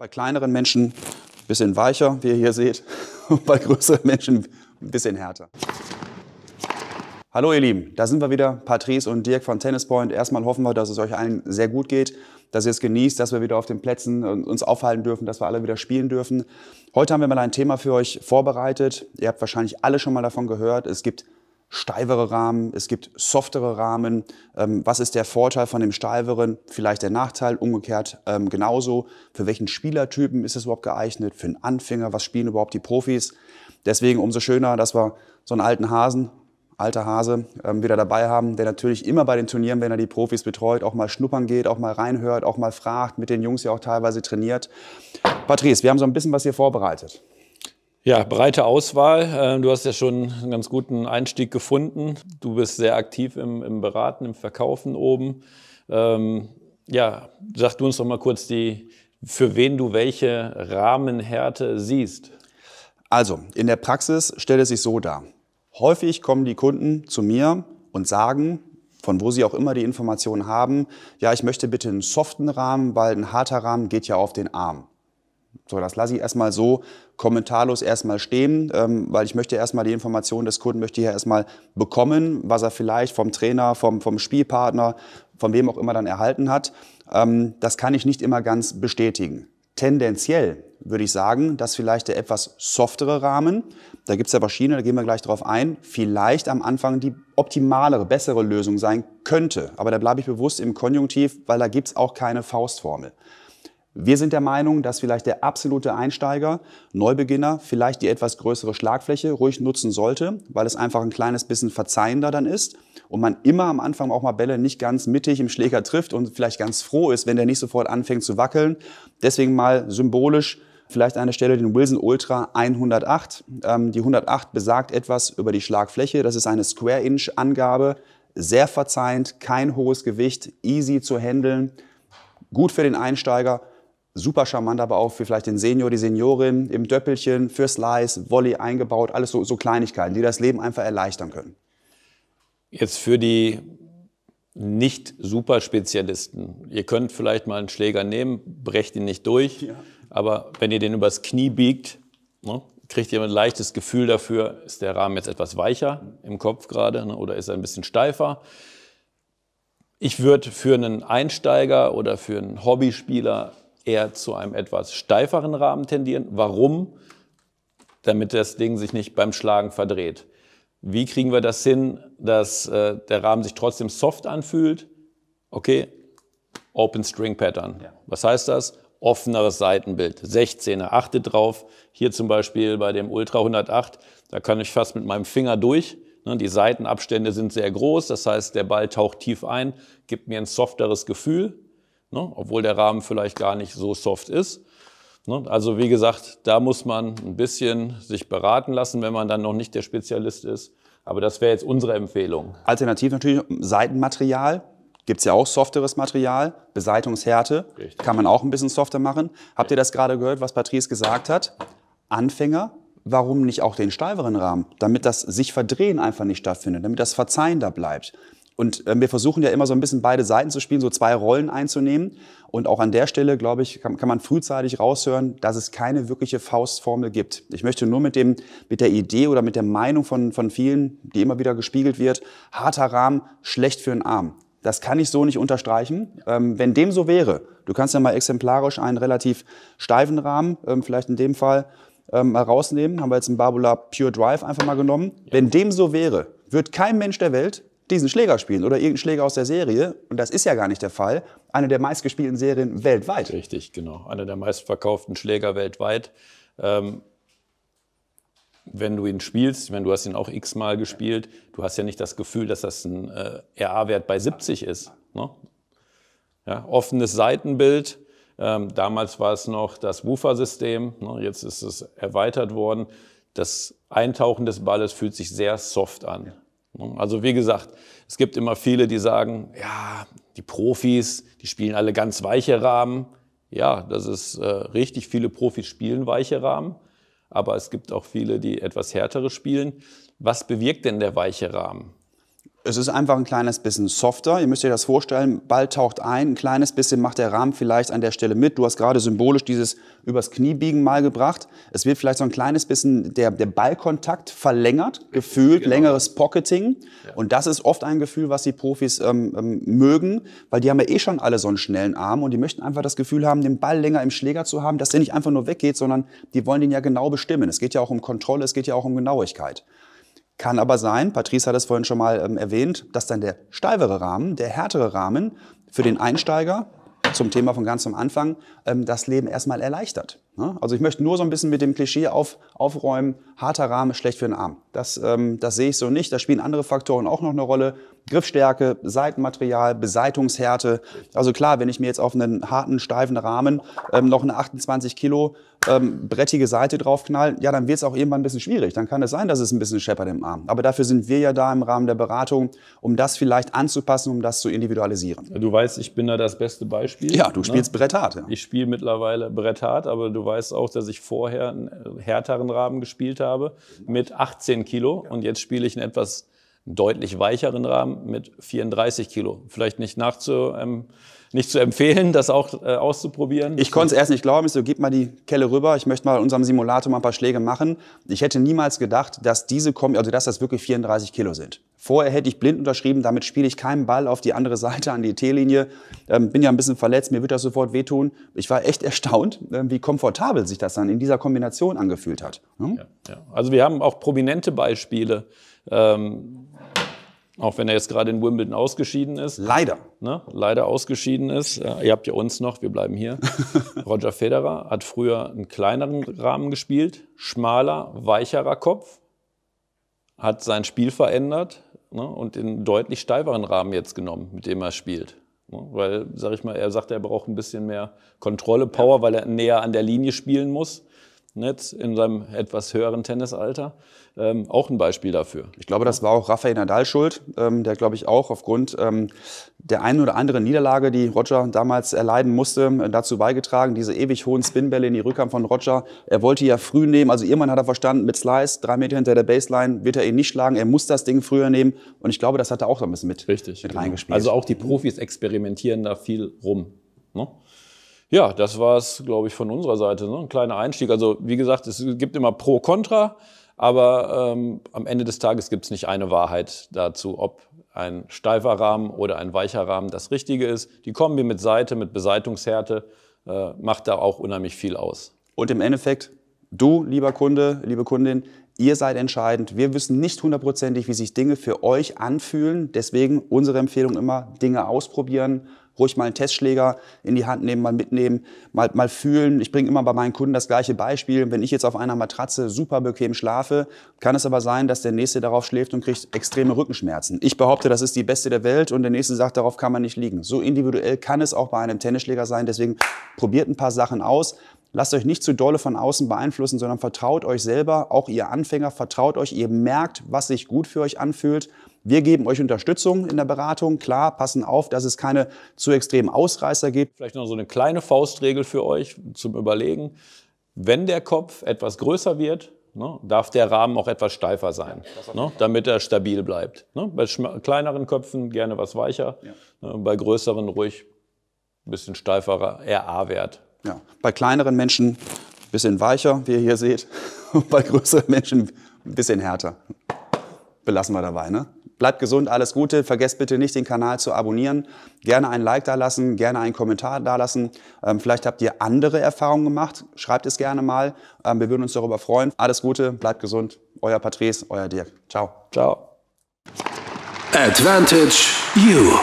Bei kleineren Menschen ein bisschen weicher, wie ihr hier seht, und bei größeren Menschen ein bisschen härter. Hallo ihr Lieben, da sind wir wieder, Patrice und Dirk von Tennis Point. Erstmal hoffen wir, dass es euch allen sehr gut geht, dass ihr es genießt, dass wir wieder auf den Plätzen äh, uns aufhalten dürfen, dass wir alle wieder spielen dürfen. Heute haben wir mal ein Thema für euch vorbereitet. Ihr habt wahrscheinlich alle schon mal davon gehört. Es gibt steifere Rahmen, es gibt softere Rahmen. Ähm, was ist der Vorteil von dem steiferen? Vielleicht der Nachteil, umgekehrt ähm, genauso. Für welchen Spielertypen ist es überhaupt geeignet? Für einen Anfänger, was spielen überhaupt die Profis? Deswegen umso schöner, dass wir so einen alten Hasen, alter Hase, ähm, wieder dabei haben, der natürlich immer bei den Turnieren, wenn er die Profis betreut, auch mal schnuppern geht, auch mal reinhört, auch mal fragt, mit den Jungs ja auch teilweise trainiert. Patrice, wir haben so ein bisschen was hier vorbereitet. Ja, breite Auswahl. Ähm, du hast ja schon einen ganz guten Einstieg gefunden. Du bist sehr aktiv im, im Beraten, im Verkaufen oben. Ähm, ja, sag du uns doch mal kurz die, für wen du welche Rahmenhärte siehst. Also, in der Praxis stellt es sich so dar. Häufig kommen die Kunden zu mir und sagen, von wo sie auch immer die Informationen haben, ja, ich möchte bitte einen soften Rahmen, weil ein harter Rahmen geht ja auf den Arm. So, das lasse ich erstmal so kommentarlos erstmal stehen, ähm, weil ich möchte erstmal die Informationen des Kunden möchte hier erstmal bekommen, was er vielleicht vom Trainer, vom, vom Spielpartner, von wem auch immer dann erhalten hat. Ähm, das kann ich nicht immer ganz bestätigen. Tendenziell würde ich sagen, dass vielleicht der etwas softere Rahmen, da gibt es ja verschiedene, da gehen wir gleich drauf ein, vielleicht am Anfang die optimalere, bessere Lösung sein könnte. Aber da bleibe ich bewusst im Konjunktiv, weil da gibt es auch keine Faustformel. Wir sind der Meinung, dass vielleicht der absolute Einsteiger, Neubeginner, vielleicht die etwas größere Schlagfläche ruhig nutzen sollte, weil es einfach ein kleines bisschen verzeihender dann ist und man immer am Anfang auch mal Bälle nicht ganz mittig im Schläger trifft und vielleicht ganz froh ist, wenn der nicht sofort anfängt zu wackeln. Deswegen mal symbolisch vielleicht an der Stelle den Wilson Ultra 108. Ähm, die 108 besagt etwas über die Schlagfläche. Das ist eine Square-Inch-Angabe. Sehr verzeihend, kein hohes Gewicht, easy zu handeln, gut für den Einsteiger super charmant, aber auch für vielleicht den Senior, die Seniorin im Döppelchen, für Slice, Volley eingebaut, alles so, so Kleinigkeiten, die das Leben einfach erleichtern können. Jetzt für die Nicht-Superspezialisten. Ihr könnt vielleicht mal einen Schläger nehmen, brecht ihn nicht durch, ja. aber wenn ihr den übers Knie biegt, ne, kriegt ihr ein leichtes Gefühl dafür, ist der Rahmen jetzt etwas weicher im Kopf gerade ne, oder ist er ein bisschen steifer. Ich würde für einen Einsteiger oder für einen Hobbyspieler eher zu einem etwas steiferen Rahmen tendieren. Warum? Damit das Ding sich nicht beim Schlagen verdreht. Wie kriegen wir das hin, dass äh, der Rahmen sich trotzdem soft anfühlt? Okay, Open String Pattern. Ja. Was heißt das? Offeneres Seitenbild. 16er, achtet drauf. Hier zum Beispiel bei dem Ultra 108, da kann ich fast mit meinem Finger durch. Ne, die Seitenabstände sind sehr groß, das heißt, der Ball taucht tief ein, gibt mir ein softeres Gefühl ne? obwohl der Rahmen vielleicht gar nicht so soft ist. Ne? Also wie gesagt, da muss man ein bisschen sich beraten lassen, wenn man dann noch nicht der Spezialist ist. Aber das wäre jetzt unsere Empfehlung. Alternativ natürlich Seitenmaterial. Gibt es ja auch softeres Material, Beseitungshärte, Richtig. kann man auch ein bisschen softer machen. Habt ihr das gerade gehört, was Patrice gesagt hat? Anfänger, warum nicht auch den steiferen Rahmen, damit das sich verdrehen einfach nicht stattfindet, damit das Verzeihen da bleibt. Und äh, wir versuchen ja immer so ein bisschen beide Seiten zu spielen, so zwei Rollen einzunehmen. Und auch an der Stelle, glaube ich, kann, kann man frühzeitig raushören, dass es keine wirkliche Faustformel gibt. Ich möchte nur mit, dem, mit der Idee oder mit der Meinung von, von vielen, die immer wieder gespiegelt wird, harter Rahmen, schlecht für den Arm. Das kann ich so nicht unterstreichen. Ähm, wenn dem so wäre, du kannst ja mal exemplarisch einen relativ steifen Rahmen, ähm, vielleicht in dem Fall, ähm, mal rausnehmen. Haben wir jetzt einen Barbula Pure Drive einfach mal genommen. Ja. Wenn dem so wäre, wird kein Mensch der Welt diesen Schläger spielen oder irgendeinen Schläger aus der Serie, und das ist ja gar nicht der Fall, eine der meistgespielten Serien weltweit. Richtig, genau. Eine der meistverkauften Schläger weltweit. Ähm, wenn du ihn spielst, wenn du hast ihn auch x-mal gespielt, du hast ja nicht das Gefühl, dass das ein äh, RA-Wert bei 70 ist. Ne? Ja, offenes Seitenbild. Ähm, damals war es noch das Woofer-System, ne? jetzt ist es erweitert worden. Das Eintauchen des Balles fühlt sich sehr soft an. Ja. Ne? Also wie gesagt, es gibt immer viele, die sagen, ja, die Profis, die spielen alle ganz weiche Rahmen. Ja, das ist äh, richtig, viele Profis spielen weiche Rahmen, aber es gibt auch viele, die etwas härtere spielen. Was bewirkt denn der weiche Rahmen? Es ist einfach ein kleines bisschen softer. Ihr müsst euch das vorstellen, Ball taucht ein, ein kleines bisschen macht der Rahmen vielleicht an der Stelle mit. Du hast gerade symbolisch dieses übers Kniebiegen mal gebracht. Es wird vielleicht so ein kleines bisschen der, der Ballkontakt verlängert, gefühlt, genau. längeres Pocketing. Ja. Und das ist oft ein Gefühl, was die Profis ähm, ähm, mögen, weil die haben ja eh schon alle so einen schnellen Arm und die möchten einfach das Gefühl haben, den Ball länger im Schläger zu haben, dass der nicht einfach nur weggeht, sondern die wollen den ja genau bestimmen. Es geht ja auch um Kontrolle, es geht ja auch um Genauigkeit. Kann aber sein, Patrice hat es vorhin schon mal ähm, erwähnt, dass dann der steifere Rahmen, der härtere Rahmen für den Einsteiger zum Thema von ganz am Anfang ähm, das Leben erstmal erleichtert. Ne? Also ich möchte nur so ein bisschen mit dem Klischee auf, aufräumen, harter Rahmen ist schlecht für den Arm. Das, ähm, das sehe ich so nicht. Da spielen andere Faktoren auch noch eine Rolle. Griffstärke, Seitenmaterial, Beseitungshärte. Also klar, wenn ich mir jetzt auf einen harten, steifen Rahmen ähm, noch eine 28 Kilo ähm, brettige Seite draufknall, ja, dann wird es auch irgendwann ein bisschen schwierig. Dann kann es sein, dass es ein bisschen scheppert im Arm. Aber dafür sind wir ja da im Rahmen der Beratung, um das vielleicht anzupassen, um das zu individualisieren. Du weißt, ich bin da das beste Beispiel. Ja, du ne? spielst Brett hart. Ja. Ich spiele mittlerweile Brett hart, aber du weißt auch, dass ich vorher einen härteren Rahmen gespielt habe mit 18 Kilo und jetzt spiele ich einen etwas deutlich weicheren Rahmen mit 34 Kilo. Vielleicht nicht nachzu, ähm, nicht zu empfehlen, das auch äh, auszuprobieren. Ich konnte es erst nicht glauben. Ich so, gib mal die Kelle rüber. Ich möchte mal in unserem Simulator mal ein paar Schläge machen. Ich hätte niemals gedacht, dass diese kommen, also dass das wirklich 34 Kilo sind. Vorher hätte ich blind unterschrieben, damit spiele ich keinen Ball auf die andere Seite an die T-Linie. Ähm, bin ja ein bisschen verletzt, mir wird das sofort wehtun. Ich war echt erstaunt, äh, wie komfortabel sich das dann in dieser Kombination angefühlt hat. Hm? Ja, ja. Also wir haben auch prominente Beispiele. Ähm, auch wenn er jetzt gerade in Wimbledon ausgeschieden ist. Leider. Ne? Leider ausgeschieden ist. Ihr habt ja uns noch, wir bleiben hier. Roger Federer hat früher einen kleineren Rahmen gespielt, schmaler, weicherer Kopf, hat sein Spiel verändert ne? und den deutlich steiferen Rahmen jetzt genommen, mit dem er spielt. Ne? Weil, sag ich mal, er sagt, er braucht ein bisschen mehr Kontrolle, Power, weil er näher an der Linie spielen muss. Netz in seinem etwas höheren Tennisalter. Ähm, auch ein Beispiel dafür. Ich glaube, das war auch Rafael Nadal schuld, ähm, der, glaube ich, auch aufgrund ähm, der einen oder anderen Niederlage, die Roger damals erleiden musste, äh, dazu beigetragen, diese ewig hohen Spinbälle in die Rückhand von Roger. Er wollte ja früh nehmen, also irgendwann hat er verstanden, mit Slice, drei Meter hinter der Baseline, wird er ihn nicht schlagen, er muss das Ding früher nehmen. Und ich glaube, das hat er auch so ein bisschen mit, Richtig, mit genau. reingespielt. Also auch die Profis experimentieren da viel rum. Ne? Ja, das war es, glaube ich, von unserer Seite. Ne? Ein kleiner Einstieg. Also wie gesagt, es gibt immer Pro, Contra, aber ähm, am Ende des Tages gibt es nicht eine Wahrheit dazu, ob ein steifer Rahmen oder ein weicher Rahmen das Richtige ist. Die Kombi mit Seite, mit Beseitungshärte äh, macht da auch unheimlich viel aus. Und im Endeffekt, du, lieber Kunde, liebe Kundin, Ihr seid entscheidend. Wir wissen nicht hundertprozentig, wie sich Dinge für euch anfühlen. Deswegen unsere Empfehlung immer, Dinge ausprobieren, ruhig mal einen Testschläger in die Hand nehmen, mal mitnehmen, mal, mal fühlen. Ich bringe immer bei meinen Kunden das gleiche Beispiel. Wenn ich jetzt auf einer Matratze super bequem schlafe, kann es aber sein, dass der Nächste darauf schläft und kriegt extreme Rückenschmerzen. Ich behaupte, das ist die beste der Welt und der Nächste sagt, darauf kann man nicht liegen. So individuell kann es auch bei einem Tennisschläger sein. Deswegen probiert ein paar Sachen aus. Lasst euch nicht zu dolle von außen beeinflussen, sondern vertraut euch selber, auch ihr Anfänger, vertraut euch, ihr merkt, was sich gut für euch anfühlt wir geben euch Unterstützung in der Beratung, klar, passen auf, dass es keine zu extremen Ausreißer gibt. Vielleicht noch so eine kleine Faustregel für euch zum Überlegen. Wenn der Kopf etwas größer wird, ne, darf der Rahmen auch etwas steifer sein, ne, damit er stabil bleibt. Ne? Bei kleineren Köpfen gerne was weicher, ja. Ne, bei größeren ruhig ein bisschen steiferer RA-Wert. Ja. Bei kleineren Menschen ein bisschen weicher, wie ihr hier seht, und bei größeren Menschen ein bisschen härter. Belassen wir dabei, ne? Bleibt gesund, alles Gute. Vergesst bitte nicht, den Kanal zu abonnieren. Gerne ein Like dalassen, gerne einen Kommentar dalassen. Ähm, vielleicht habt ihr andere Erfahrungen gemacht. Schreibt es gerne mal. Ähm, wir würden uns darüber freuen. Alles Gute, bleibt gesund. Euer Patrice, euer Dirk. Ciao. Ciao. Advantage You.